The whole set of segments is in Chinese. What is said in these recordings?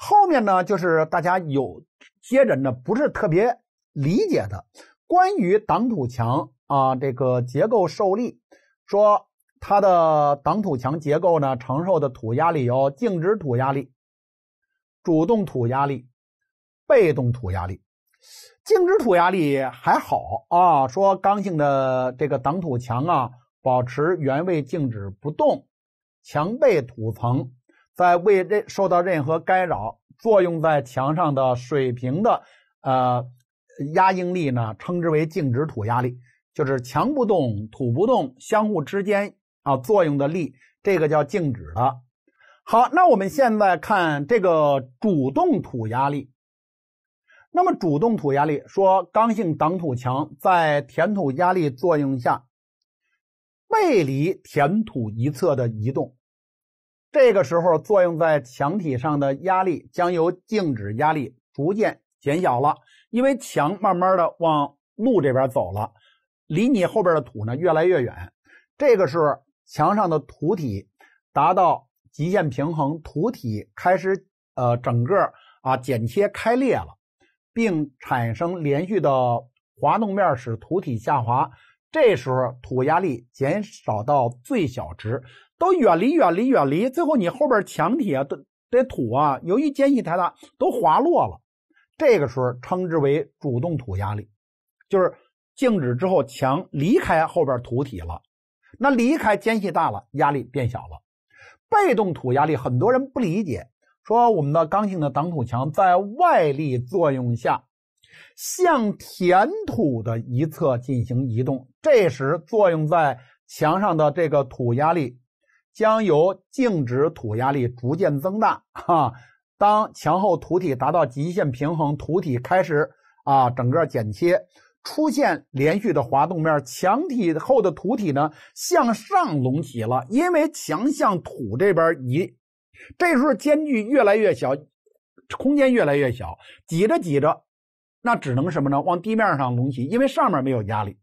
后面呢，就是大家有接着呢，不是特别理解的关于挡土墙啊，这个结构受力，说它的挡土墙结构呢承受的土压力有静止土压力、主动土压力、被动土压力。静止土压力还好啊，说刚性的这个挡土墙啊，保持原位静止不动，墙背土层。在未任受到任何干扰作用在墙上的水平的呃压应力呢，称之为静止土压力，就是墙不动，土不动，相互之间啊作用的力，这个叫静止的。好，那我们现在看这个主动土压力。那么主动土压力说，刚性挡土墙在填土压力作用下背离填土一侧的移动。这个时候，作用在墙体上的压力将由静止压力逐渐减小了，因为墙慢慢的往路这边走了，离你后边的土呢越来越远。这个时候，墙上的土体达到极限平衡，土体开始呃整个啊剪切开裂了，并产生连续的滑动面，使土体下滑。这时候土压力减少到最小值，都远离远离远离，最后你后边墙体啊，都这土啊，由于间隙太大，都滑落了。这个时候称之为主动土压力，就是静止之后墙离开后边土体了，那离开间隙大了，压力变小了。被动土压力很多人不理解，说我们的刚性的挡土墙在外力作用下。向填土的一侧进行移动，这时作用在墙上的这个土压力将由静止土压力逐渐增大。哈，当墙后土体达到极限平衡，土体开始啊整个剪切出现连续的滑动面。墙体后的土体呢向上隆起了，因为墙向土这边移，这时候间距越来越小，空间越来越小，挤着挤着。那只能什么呢？往地面上隆起，因为上面没有压力。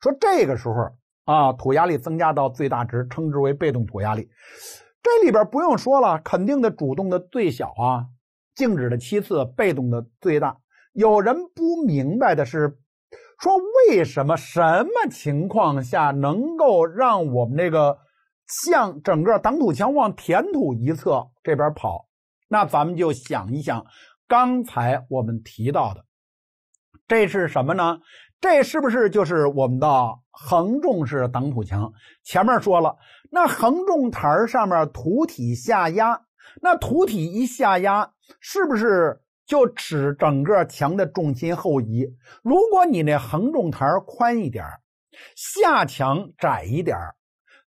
说这个时候啊，土压力增加到最大值，称之为被动土压力。这里边不用说了，肯定的、主动的最小啊，静止的七次，被动的最大。有人不明白的是，说为什么什么情况下能够让我们这个向整个挡土墙往填土一侧这边跑？那咱们就想一想刚才我们提到的。这是什么呢？这是不是就是我们的横重式挡土墙？前面说了，那横重台儿上面土体下压，那土体一下压，是不是就使整个墙的重心后移？如果你那横重台儿宽一点儿，下墙窄一点儿，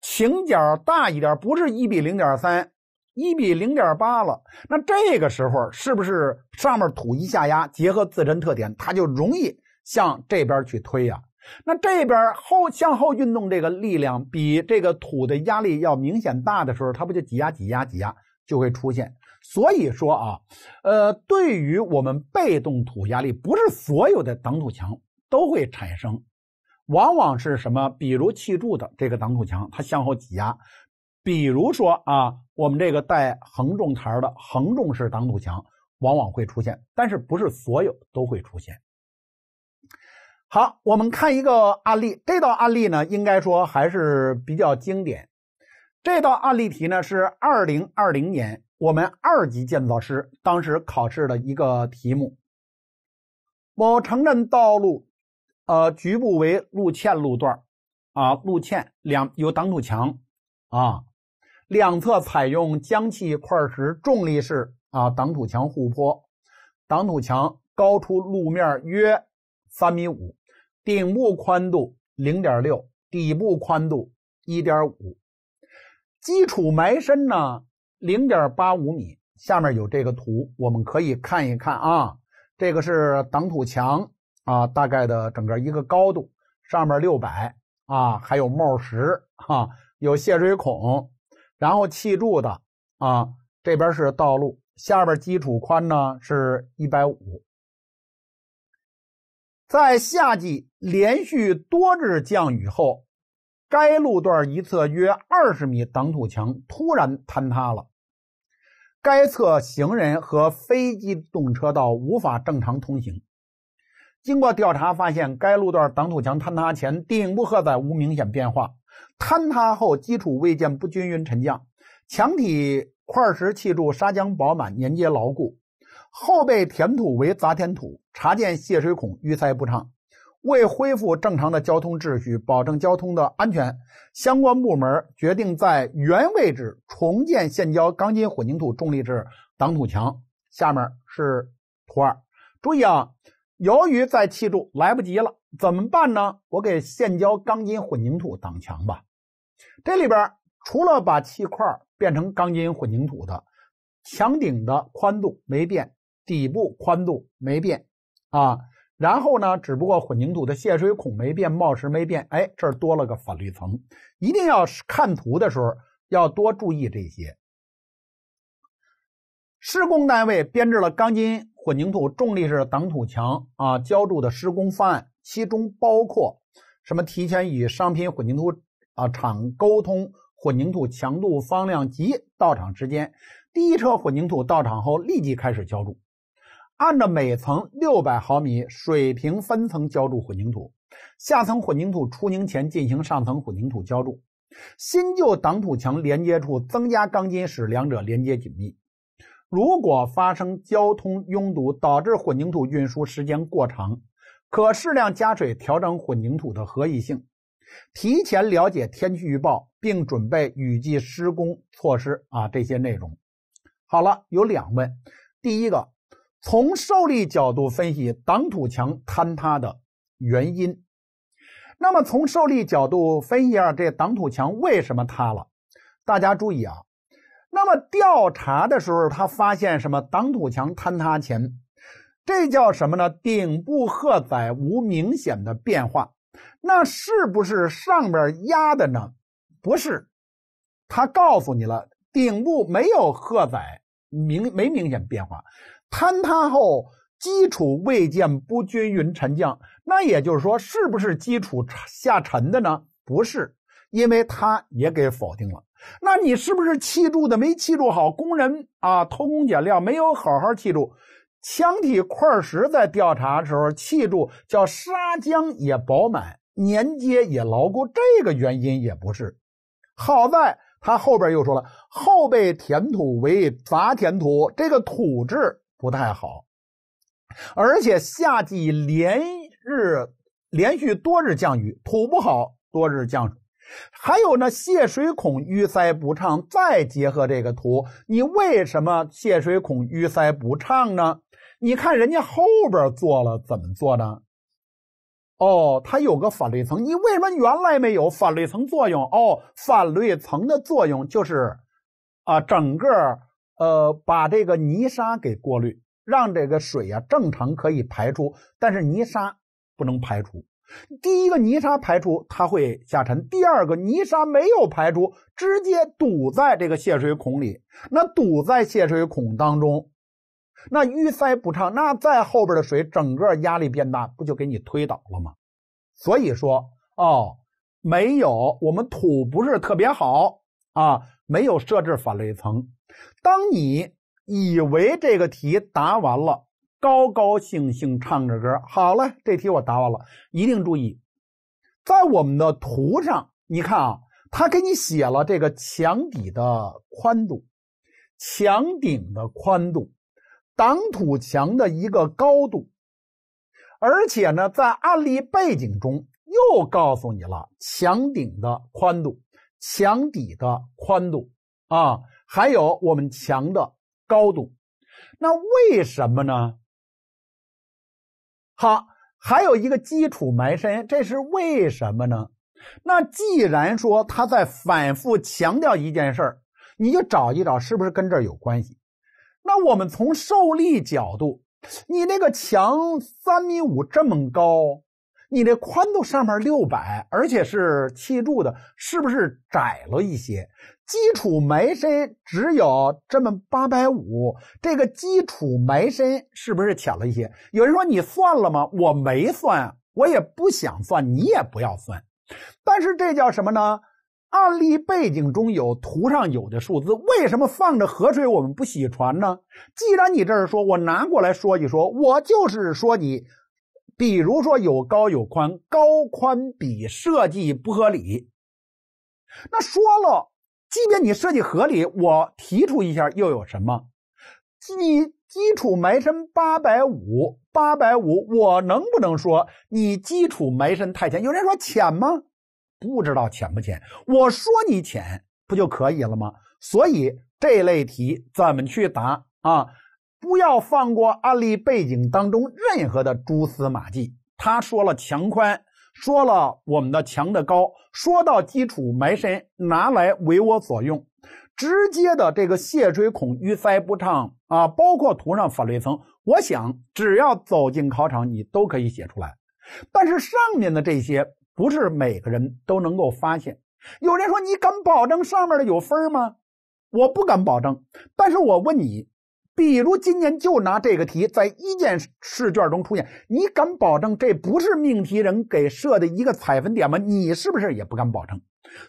倾角大一点儿，不是一比零点三？一比零点八了，那这个时候是不是上面土一下压，结合自身特点，它就容易向这边去推呀？那这边后向后运动这个力量比这个土的压力要明显大的时候，它不就挤压、挤压、挤压就会出现？所以说啊，呃，对于我们被动土压力，不是所有的挡土墙都会产生，往往是什么？比如砌柱的这个挡土墙，它向后挤压。比如说啊，我们这个带横重台的横重式挡土墙，往往会出现，但是不是所有都会出现。好，我们看一个案例，这道案例呢应该说还是比较经典。这道案例题呢是二零二零年我们二级建造师当时考试的一个题目。某城镇道路，呃，局部为路堑路段啊，路堑两有挡土墙，啊。两侧采用浆砌块石重力式啊挡土墙护坡，挡土墙高出路面约三米五，顶部宽度零点六，底部宽度一点五，基础埋深呢零点八五米。下面有这个图，我们可以看一看啊，这个是挡土墙啊，大概的整个一个高度，上面六百啊，还有帽石哈，有泄水孔。然后砌筑的啊，这边是道路，下边基础宽呢是一百五。在夏季连续多日降雨后，该路段一侧约二十米挡土墙突然坍塌了，该侧行人和非机动车道无法正常通行。经过调查发现，该路段挡土墙坍塌前顶部荷载无明显变化。坍塌后，基础未见不均匀沉降，墙体块石砌筑砂浆饱满，粘结牢固。后背填土为杂填土，查见泄水孔淤塞不畅。为恢复正常的交通秩序，保证交通的安全，相关部门决定在原位置重建现浇钢筋混凝土重力式挡土墙。下面是图二，注意啊，由于在砌筑来不及了。怎么办呢？我给现浇钢筋混凝土挡墙吧。这里边除了把砌块变成钢筋混凝土的墙顶的宽度没变，底部宽度没变啊，然后呢，只不过混凝土的泄水孔没变，冒石没变。哎，这儿多了个反滤层。一定要看图的时候要多注意这些。施工单位编制了钢筋混凝土重力式挡土墙啊浇筑的施工方案。其中包括什么？提前与商品混凝土啊厂沟通，混凝土强度、方量及到场时间。第一车混凝土到场后立即开始浇筑，按照每层六百毫米水平分层浇筑混凝土。下层混凝土出凝前进行上层混凝土浇筑。新旧挡土墙连接处增加钢筋，使两者连接紧密。如果发生交通拥堵，导致混凝土运输时间过长。可适量加水调整混凝土的合宜性，提前了解天气预报并准备雨季施工措施啊，这些内容。好了，有两问。第一个，从受力角度分析挡土墙坍塌的原因。那么从受力角度分析一下这挡土墙为什么塌了？大家注意啊。那么调查的时候，他发现什么？挡土墙坍塌前。这叫什么呢？顶部荷载无明显的变化，那是不是上面压的呢？不是，他告诉你了，顶部没有荷载，明没明显变化。坍塌后基础未见不均匀沉降，那也就是说，是不是基础下沉的呢？不是，因为他也给否定了。那你是不是砌筑的没砌筑好？工人啊偷工减料，没有好好砌筑。墙体块石在调查的时候，砌筑叫砂浆也饱满，粘接也牢固，这个原因也不是。好在他后边又说了，后背填土为杂填土，这个土质不太好，而且夏季连日连续多日降雨，土不好，多日降水。还有呢，泄水孔淤塞不畅。再结合这个图，你为什么泄水孔淤塞不畅呢？你看人家后边做了怎么做呢？哦，它有个反滤层。你为什么原来没有反滤层作用？哦，反滤层的作用就是啊，整个呃把这个泥沙给过滤，让这个水啊正常可以排出，但是泥沙不能排出。第一个泥沙排出，它会下沉；第二个泥沙没有排出，直接堵在这个泄水孔里。那堵在泄水孔当中，那淤塞不畅，那在后边的水整个压力变大，不就给你推倒了吗？所以说，哦，没有，我们土不是特别好啊，没有设置反类层。当你以为这个题答完了。高高兴兴唱着歌，好了，这题我答完了。一定注意，在我们的图上，你看啊，他给你写了这个墙底的宽度、墙顶的宽度、挡土墙的一个高度，而且呢，在案例背景中又告诉你了墙顶的宽度、墙底的宽度啊，还有我们墙的高度。那为什么呢？好，还有一个基础埋深，这是为什么呢？那既然说他在反复强调一件事儿，你就找一找是不是跟这儿有关系。那我们从受力角度，你那个墙三米五这么高。你这宽度上面六百，而且是砌筑的，是不是窄了一些？基础埋深只有这么八百五，这个基础埋深是不是浅了一些？有人说你算了吗？我没算，我也不想算，你也不要算。但是这叫什么呢？案例背景中有图上有的数字，为什么放着河水我们不洗船呢？既然你这儿说，我拿过来说一说，我就是说你。比如说有高有宽，高宽比设计不合理。那说了，即便你设计合理，我提出一下又有什么？你基础埋深八百五，八百五，我能不能说你基础埋深太浅？有人说浅吗？不知道浅不浅，我说你浅不就可以了吗？所以这类题怎么去答啊？不要放过案例背景当中任何的蛛丝马迹。他说了墙宽，说了我们的墙的高，说到基础埋深，拿来为我所用。直接的这个泄水孔淤塞不畅啊，包括涂上法律层。我想，只要走进考场，你都可以写出来。但是上面的这些，不是每个人都能够发现。有人说：“你敢保证上面的有分吗？”我不敢保证。但是我问你。比如今年就拿这个题在一件试卷中出现，你敢保证这不是命题人给设的一个采分点吗？你是不是也不敢保证？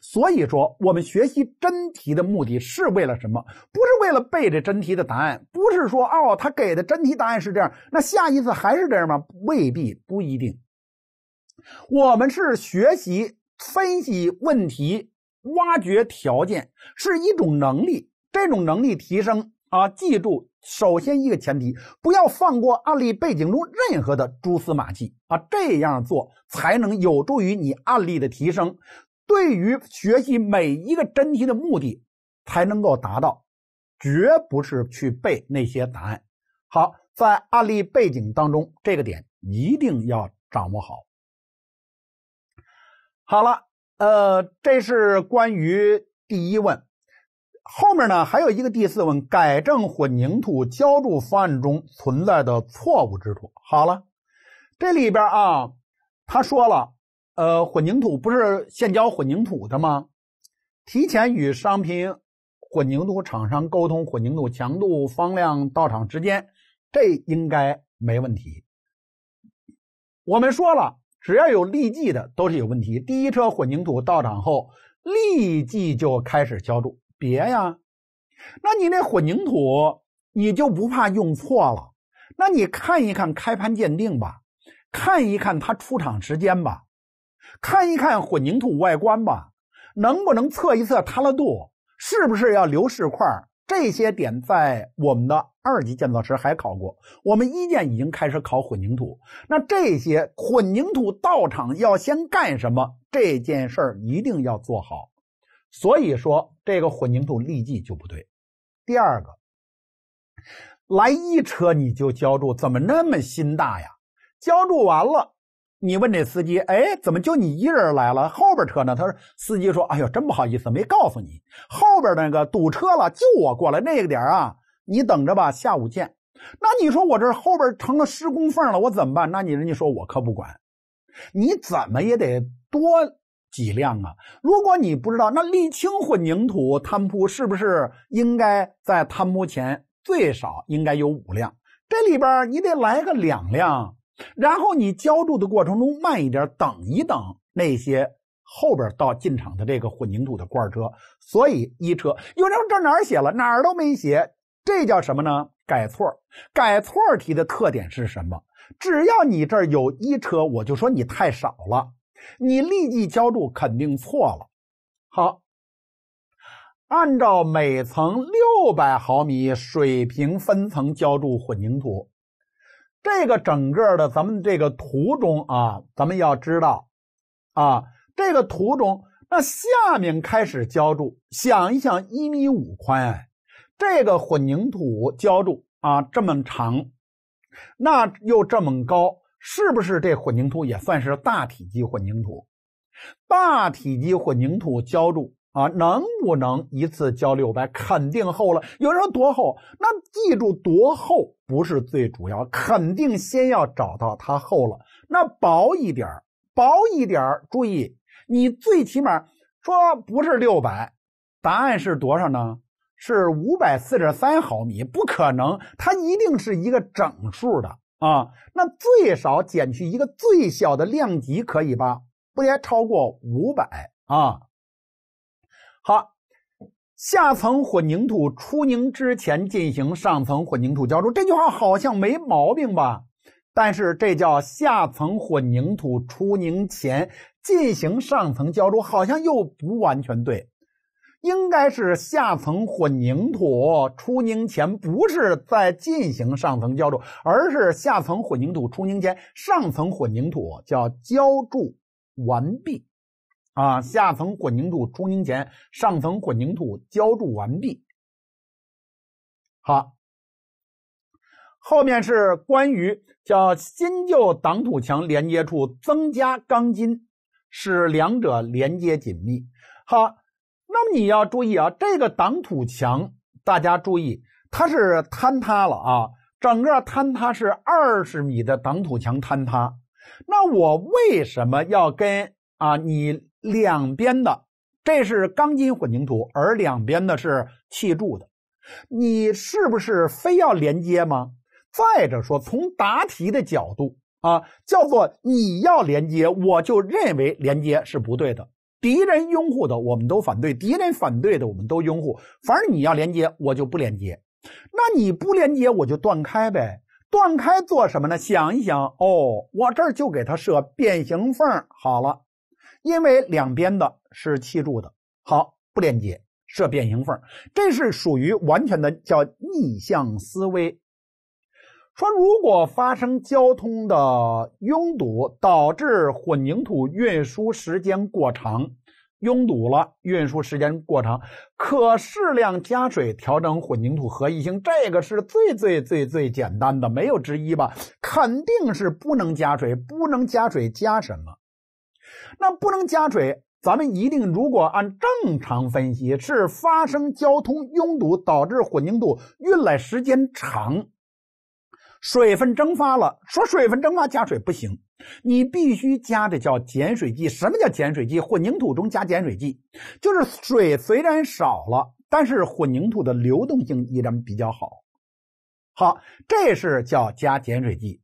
所以说，我们学习真题的目的是为了什么？不是为了背这真题的答案，不是说哦，他给的真题答案是这样，那下一次还是这样吗？未必不一定。我们是学习分析问题、挖掘条件，是一种能力，这种能力提升。啊！记住，首先一个前提，不要放过案例背景中任何的蛛丝马迹啊！这样做才能有助于你案例的提升。对于学习每一个真题的目的，才能够达到，绝不是去背那些答案。好，在案例背景当中，这个点一定要掌握好。好了，呃，这是关于第一问。后面呢还有一个第四问，改正混凝土浇筑方案中存在的错误之处。好了，这里边啊，他说了，呃，混凝土不是现浇混凝土的吗？提前与商品混凝土厂商沟通，混凝土强度、方量到场时间，这应该没问题。我们说了，只要有立即的都是有问题。第一车混凝土到场后，立即就开始浇筑。别呀，那你那混凝土，你就不怕用错了？那你看一看开盘鉴定吧，看一看它出厂时间吧，看一看混凝土外观吧，能不能测一测塌了度？是不是要留试块？这些点在我们的二级建造师还考过，我们一建已经开始考混凝土。那这些混凝土到场要先干什么？这件事儿一定要做好。所以说这个混凝土立即就不对。第二个，来一车你就浇筑，怎么那么心大呀？浇筑完了，你问这司机，哎，怎么就你一人来了？后边车呢？他说，司机说，哎呦，真不好意思，没告诉你，后边那个堵车了，就我过来那个点啊，你等着吧，下午见。那你说我这后边成了施工缝了，我怎么办？那你人家说我可不管，你怎么也得多。几辆啊？如果你不知道，那沥青混凝土摊铺是不是应该在摊铺前最少应该有五辆？这里边你得来个两辆，然后你浇筑的过程中慢一点，等一等那些后边到进场的这个混凝土的罐车。所以一车有人这哪儿写了？哪儿都没写，这叫什么呢？改错。改错题的特点是什么？只要你这儿有一车，我就说你太少了。你立即浇筑肯定错了。好，按照每层六百毫米水平分层浇筑混凝土。这个整个的咱们这个图中啊，咱们要知道啊，这个图中那下面开始浇筑，想一想一米五宽，这个混凝土浇筑啊这么长，那又这么高。是不是这混凝土也算是大体积混凝土？大体积混凝土浇筑啊，能不能一次浇六百？肯定厚了。有人说多厚？那记住，多厚不是最主要，肯定先要找到它厚了。那薄一点薄一点注意，你最起码说不是六百，答案是多少呢？是五百四十三毫米。不可能，它一定是一个整数的。啊，那最少减去一个最小的量级可以吧？不应该超过五百啊。好，下层混凝土出凝之前进行上层混凝土浇筑，这句话好像没毛病吧？但是这叫下层混凝土出凝前进行上层浇筑，好像又不完全对。应该是下层混凝土出凝前，不是在进行上层浇筑，而是下层混凝土出凝前，上层混凝土叫浇筑完毕，啊，下层混凝土出凝前，上层混凝土浇筑完毕。好，后面是关于叫新旧挡土墙连接处增加钢筋，使两者连接紧密。好。那么你要注意啊，这个挡土墙，大家注意，它是坍塌了啊，整个坍塌是二十米的挡土墙坍塌。那我为什么要跟啊你两边的？这是钢筋混凝土，而两边的是砌筑的，你是不是非要连接吗？再者说，从答题的角度啊，叫做你要连接，我就认为连接是不对的。敌人拥护的我们都反对，敌人反对的我们都拥护。反正你要连接，我就不连接。那你不连接，我就断开呗。断开做什么呢？想一想，哦，我这儿就给他设变形缝好了，因为两边的是砌筑的，好不连接，设变形缝。这是属于完全的叫逆向思维。说，如果发生交通的拥堵，导致混凝土运输时间过长，拥堵了，运输时间过长，可适量加水调整混凝土和一性。这个是最最最最简单的，没有之一吧？肯定是不能加水，不能加水，加什么？那不能加水，咱们一定，如果按正常分析，是发生交通拥堵导致混凝土运来时间长。水分蒸发了，说水分蒸发加水不行，你必须加的叫减水剂。什么叫减水剂？混凝土中加减水剂，就是水虽然少了，但是混凝土的流动性依然比较好。好，这是叫加减水剂。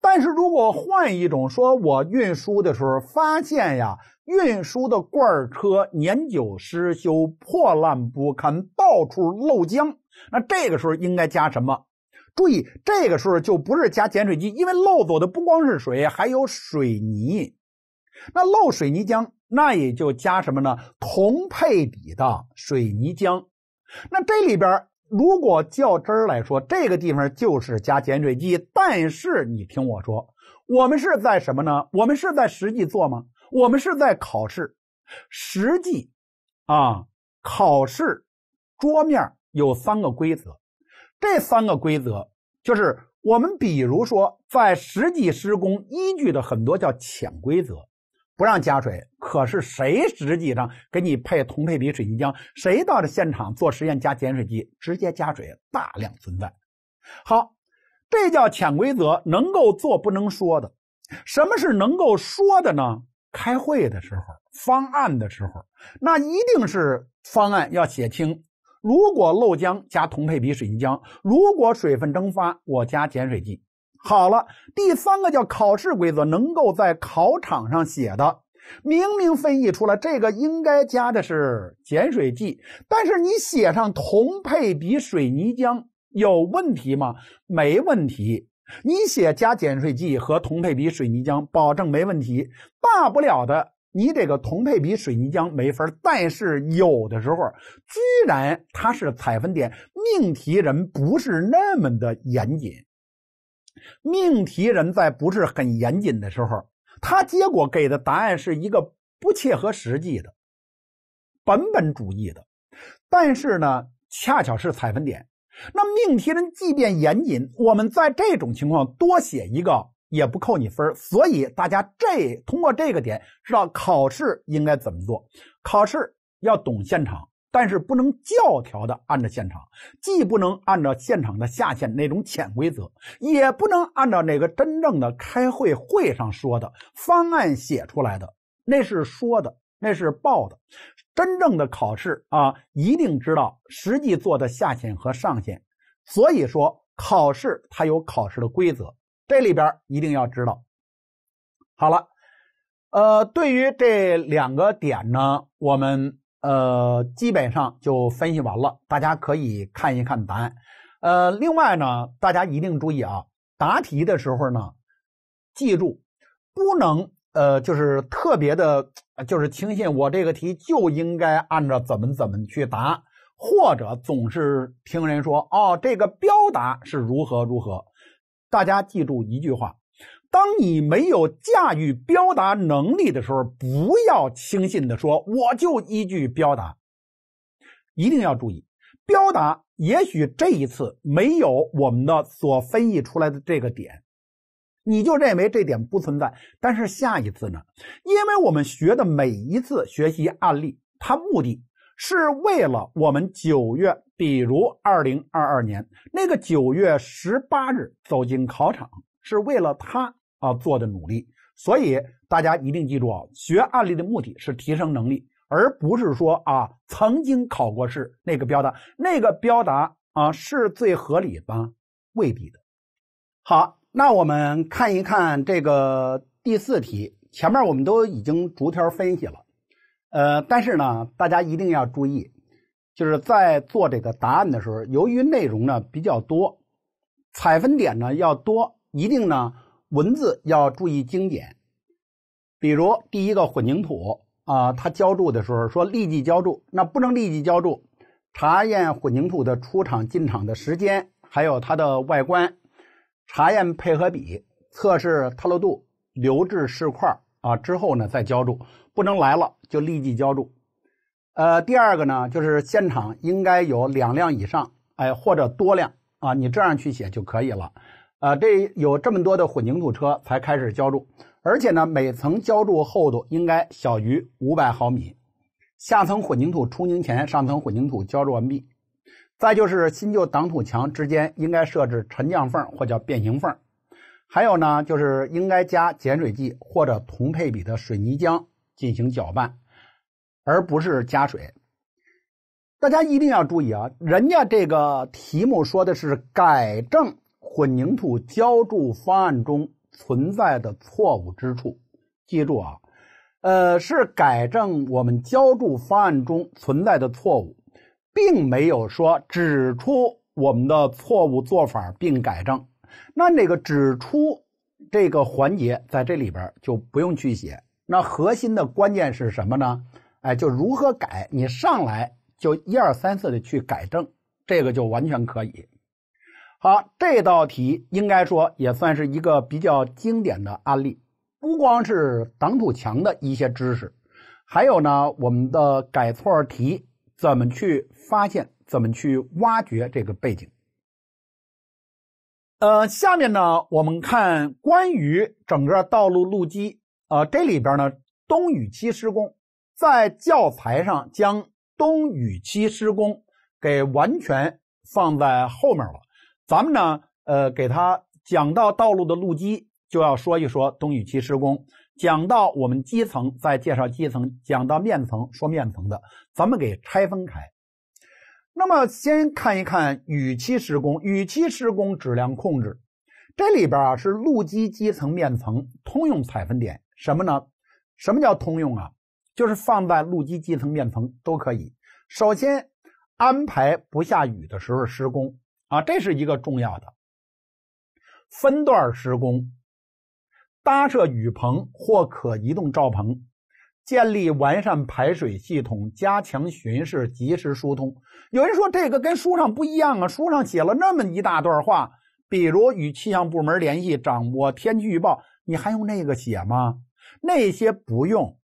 但是如果换一种，说我运输的时候发现呀，运输的罐车年久失修，破烂不堪，到处漏浆，那这个时候应该加什么？注意，这个时候就不是加减水机，因为漏走的不光是水，还有水泥。那漏水泥浆，那也就加什么呢？同配比的水泥浆。那这里边如果较真儿来说，这个地方就是加减水剂。但是你听我说，我们是在什么呢？我们是在实际做吗？我们是在考试？实际啊，考试桌面有三个规则。这三个规则就是我们，比如说在实际施工依据的很多叫潜规则，不让加水，可是谁实际上给你配同配比水泥浆，谁到这现场做实验加减水剂，直接加水，大量存在。好，这叫潜规则，能够做不能说的。什么是能够说的呢？开会的时候，方案的时候，那一定是方案要写清。如果漏浆加同配比水泥浆，如果水分蒸发，我加减水剂。好了，第三个叫考试规则，能够在考场上写的，明明分析出来这个应该加的是减水剂，但是你写上同配比水泥浆有问题吗？没问题，你写加减水剂和同配比水泥浆，保证没问题，大不了的。你这个铜配比水泥浆没法但是有的时候居然它是采分点。命题人不是那么的严谨，命题人在不是很严谨的时候，他结果给的答案是一个不切合实际的本本主义的，但是呢，恰巧是采分点。那命题人即便严谨，我们在这种情况多写一个。也不扣你分所以大家这通过这个点知道考试应该怎么做。考试要懂现场，但是不能教条的按照现场，既不能按照现场的下限那种潜规则，也不能按照那个真正的开会会上说的方案写出来的，那是说的，那是报的。真正的考试啊，一定知道实际做的下限和上限。所以说，考试它有考试的规则。这里边一定要知道。好了，呃，对于这两个点呢，我们呃基本上就分析完了，大家可以看一看答案。呃，另外呢，大家一定注意啊，答题的时候呢，记住不能呃就是特别的，就是轻信我这个题就应该按照怎么怎么去答，或者总是听人说哦，这个标答是如何如何。大家记住一句话：当你没有驾驭标答能力的时候，不要轻信的说我就一句标答。一定要注意标答，也许这一次没有我们的所分析出来的这个点，你就认为这点不存在。但是下一次呢？因为我们学的每一次学习案例，它目的。是为了我们九月，比如二零二二年那个九月十八日走进考场，是为了他啊做的努力。所以大家一定记住啊，学案例的目的是提升能力，而不是说啊曾经考过试那个标答，那个标答啊是最合理吧，未必的。好，那我们看一看这个第四题，前面我们都已经逐条分析了。呃，但是呢，大家一定要注意，就是在做这个答案的时候，由于内容呢比较多，采分点呢要多，一定呢文字要注意精简。比如第一个混凝土啊，它浇筑的时候说立即浇筑，那不能立即浇筑，查验混凝土的出厂、进场的时间，还有它的外观，查验配合比，测试塌落度，留置试块啊，之后呢再浇筑。不能来了就立即浇筑，呃，第二个呢，就是现场应该有两辆以上，哎，或者多辆啊，你这样去写就可以了。呃，这有这么多的混凝土车才开始浇筑，而且呢，每层浇筑厚度应该小于五百毫米，下层混凝土出凝前，上层混凝土浇筑完毕。再就是新旧挡土墙之间应该设置沉降缝或叫变形缝，还有呢，就是应该加减水剂或者同配比的水泥浆。进行搅拌，而不是加水。大家一定要注意啊！人家这个题目说的是改正混凝土浇筑方案中存在的错误之处。记住啊，呃，是改正我们浇筑方案中存在的错误，并没有说指出我们的错误做法并改正。那那个指出这个环节在这里边就不用去写。那核心的关键是什么呢？哎，就如何改？你上来就一二三四的去改正，这个就完全可以。好，这道题应该说也算是一个比较经典的案例，不光是挡土墙的一些知识，还有呢我们的改错题怎么去发现，怎么去挖掘这个背景。呃，下面呢我们看关于整个道路路基。呃，这里边呢，冬雨期施工，在教材上将冬雨期施工给完全放在后面了。咱们呢，呃，给他讲到道路的路基，就要说一说冬雨期施工；讲到我们基层，再介绍基层；讲到面层，说面层的，咱们给拆分开。那么，先看一看雨期施工，雨期施工质量控制，这里边啊是路基基层面层通用采分点。什么呢？什么叫通用啊？就是放在路基基层面层都可以。首先安排不下雨的时候施工啊，这是一个重要的。分段施工，搭设雨棚或可移动罩棚，建立完善排水系统，加强巡视，及时疏通。有人说这个跟书上不一样啊，书上写了那么一大段话，比如与气象部门联系，掌握天气预报，你还用那个写吗？那些不用，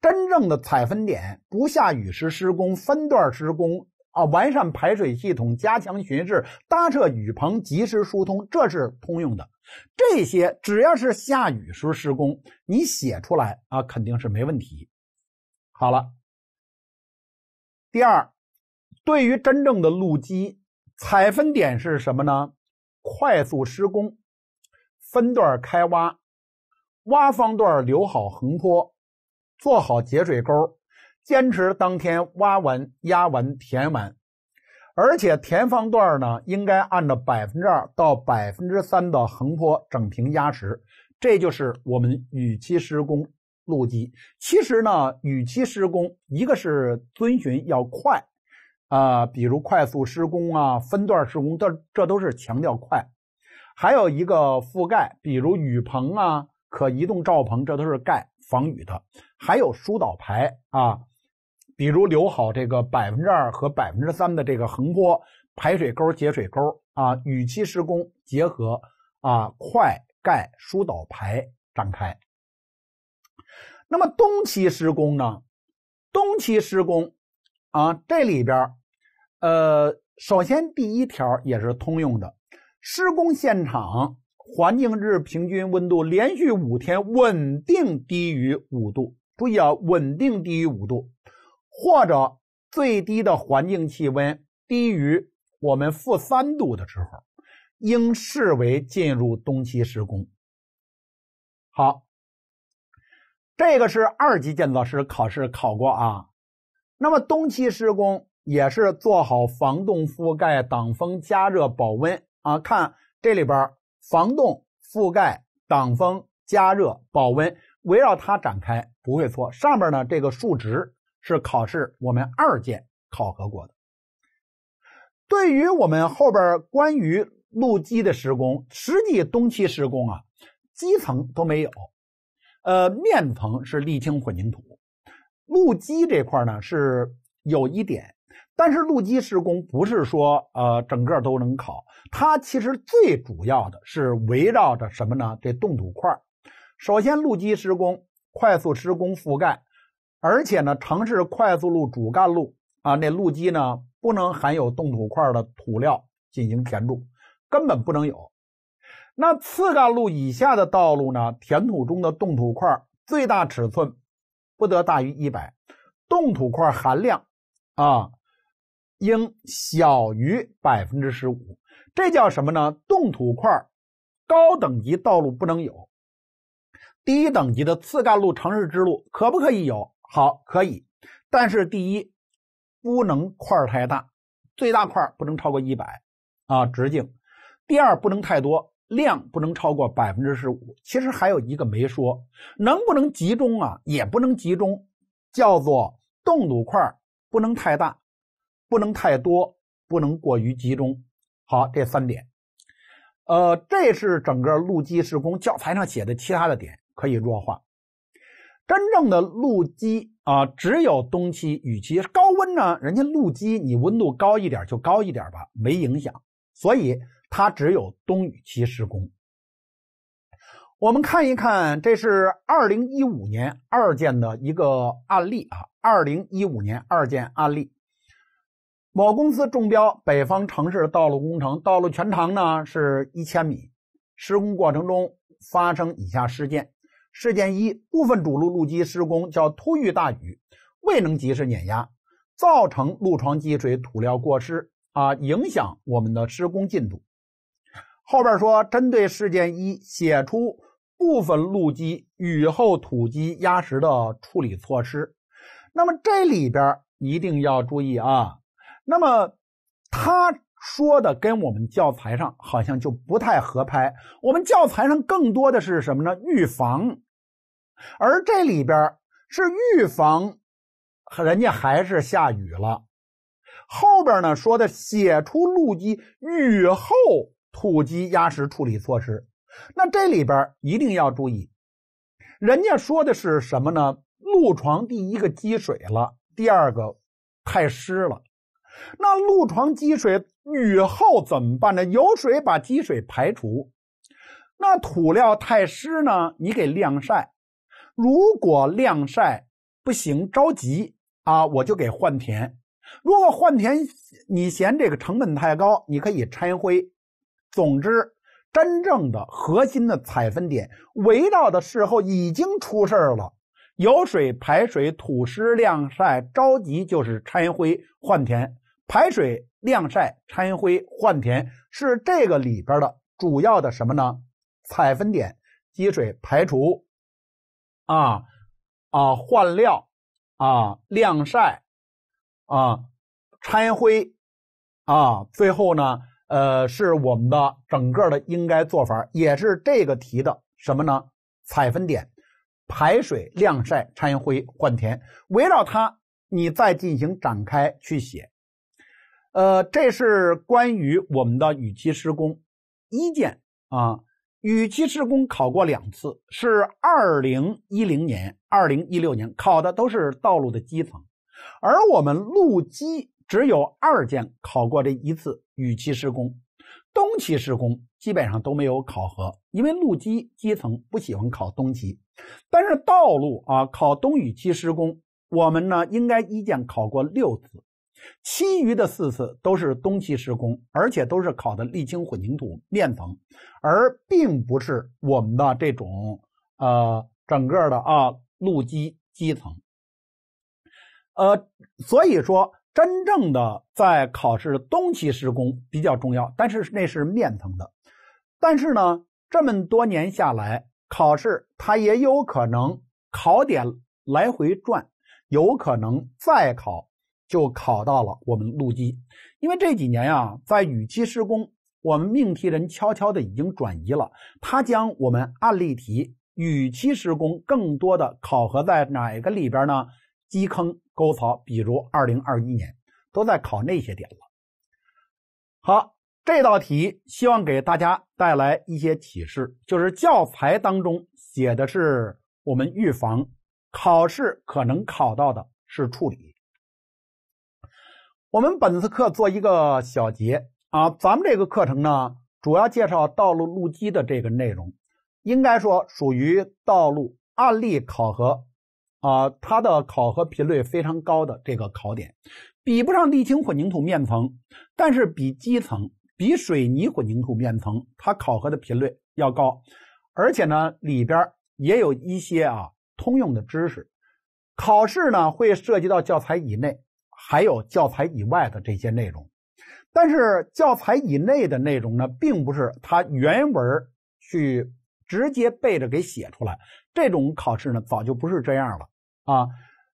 真正的采分点不下雨时施工，分段施工啊，完善排水系统，加强巡视，搭设雨棚，及时疏通，这是通用的。这些只要是下雨时施工，你写出来啊，肯定是没问题。好了，第二，对于真正的路基，采分点是什么呢？快速施工，分段开挖。挖方段留好横坡，做好截水沟，坚持当天挖完、压完、填完。而且填方段呢，应该按照百分之二到百分之三的横坡整平压实。这就是我们雨期施工路基。其实呢，雨期施工一个是遵循要快啊，比如快速施工啊、分段施工，这这都是强调快。还有一个覆盖，比如雨棚啊。可移动罩棚，这都是盖防雨的。还有疏导排啊，比如留好这个百分之二和百分之三的这个横坡排水沟、截水沟啊。雨期施工结合啊，快盖疏导排展开。那么冬期施工呢？冬期施工啊，这里边呃，首先第一条也是通用的，施工现场。环境日平均温度连续五天稳定低于五度，注意啊，稳定低于五度，或者最低的环境气温低于我们负三度的时候，应视为进入冬期施工。好，这个是二级建造师考试考过啊。那么冬期施工也是做好防冻覆盖、挡风、加热、保温啊。看这里边。防冻、覆盖、挡风、加热、保温，围绕它展开不会错。上面呢，这个数值是考试我们二建考核过的。对于我们后边关于路基的施工，实际冬期施工啊，基层都没有，呃，面层是沥青混凝土，路基这块呢是有一点。但是路基施工不是说呃整个都能考，它其实最主要的是围绕着什么呢？这冻土块首先，路基施工快速施工覆盖，而且呢，城市快速路主干路啊，那路基呢不能含有冻土块的土料进行填筑，根本不能有。那次干路以下的道路呢，填土中的冻土块最大尺寸不得大于一百，冻土块含量啊。应小于百分之十五，这叫什么呢？冻土块，高等级道路不能有，低等级的次干路、城市支路可不可以有？好，可以，但是第一，不能块太大，最大块不能超过一百啊直径；第二，不能太多，量不能超过百分之十五。其实还有一个没说，能不能集中啊？也不能集中，叫做冻土块不能太大。不能太多，不能过于集中。好，这三点，呃，这是整个路基施工教材上写的。其他的点可以弱化。真正的路基啊，只有冬期雨期。高温呢，人家路基你温度高一点就高一点吧，没影响。所以它只有冬雨期施工。我们看一看，这是二零一五年二建的一个案例啊，二零一五年二建案例。某公司中标北方城市道路工程，道路全长呢是一千米。施工过程中发生以下事件：事件一部分主路路基施工，叫突遇大雨，未能及时碾压，造成路床积水、土料过湿啊，影响我们的施工进度。后边说，针对事件一，写出部分路基雨后土基压实的处理措施。那么这里边一定要注意啊。那么，他说的跟我们教材上好像就不太合拍。我们教材上更多的是什么呢？预防。而这里边是预防，人家还是下雨了。后边呢说的写出路基雨后土基压实处理措施。那这里边一定要注意，人家说的是什么呢？路床第一个积水了，第二个太湿了。那路床积水，雨后怎么办呢？有水把积水排除。那土料太湿呢？你给晾晒。如果晾晒不行，着急啊，我就给换田。如果换田你嫌这个成本太高，你可以拆灰。总之，真正的核心的采分点，围绕的事后已经出事了，有水排水，土湿晾晒，着急就是拆灰换田。排水、晾晒、掺灰、换田是这个里边的主要的什么呢？采分点：积水排除，啊啊换料，啊晾晒，啊掺灰，啊最后呢，呃是我们的整个的应该做法，也是这个题的什么呢？采分点：排水、晾晒、掺灰、换田。围绕它，你再进行展开去写。呃，这是关于我们的雨期施工一建啊，雨期施工考过两次，是二零一零年、二零一六年考的都是道路的基层，而我们路基只有二建考过这一次雨期施工，冬期施工基本上都没有考核，因为路基基层不喜欢考冬期，但是道路啊，考冬雨期施工，我们呢应该一建考过六次。其余的四次都是冬期施工，而且都是考的沥青混凝土面层，而并不是我们的这种呃整个的啊路基基层。呃，所以说真正的在考试冬期施工比较重要，但是那是面层的。但是呢，这么多年下来，考试它也有可能考点来回转，有可能再考。就考到了我们路基，因为这几年呀，在雨期施工，我们命题人悄悄的已经转移了，他将我们案例题雨期施工更多的考核在哪个里边呢？基坑沟槽，比如二零二一年都在考那些点了。好，这道题希望给大家带来一些启示，就是教材当中写的是我们预防，考试可能考到的是处理。我们本次课做一个小结啊，咱们这个课程呢，主要介绍道路路基的这个内容，应该说属于道路案例考核啊，它的考核频率非常高的这个考点，比不上沥青混凝土面层，但是比基层、比水泥混凝土面层，它考核的频率要高，而且呢里边也有一些啊通用的知识，考试呢会涉及到教材以内。还有教材以外的这些内容，但是教材以内的内容呢，并不是他原文去直接背着给写出来。这种考试呢，早就不是这样了啊，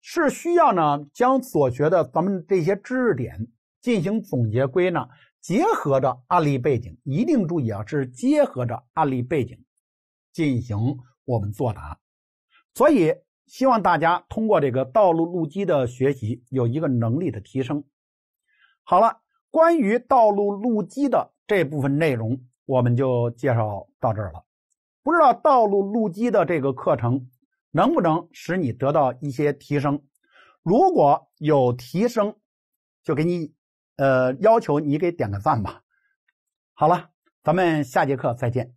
是需要呢将所学的咱们这些知识点进行总结归纳，结合着案例背景，一定注意啊，是结合着案例背景进行我们作答。所以。希望大家通过这个道路路基的学习有一个能力的提升。好了，关于道路路基的这部分内容，我们就介绍到这儿了。不知道道路路基的这个课程能不能使你得到一些提升？如果有提升，就给你呃要求你给点个赞吧。好了，咱们下节课再见。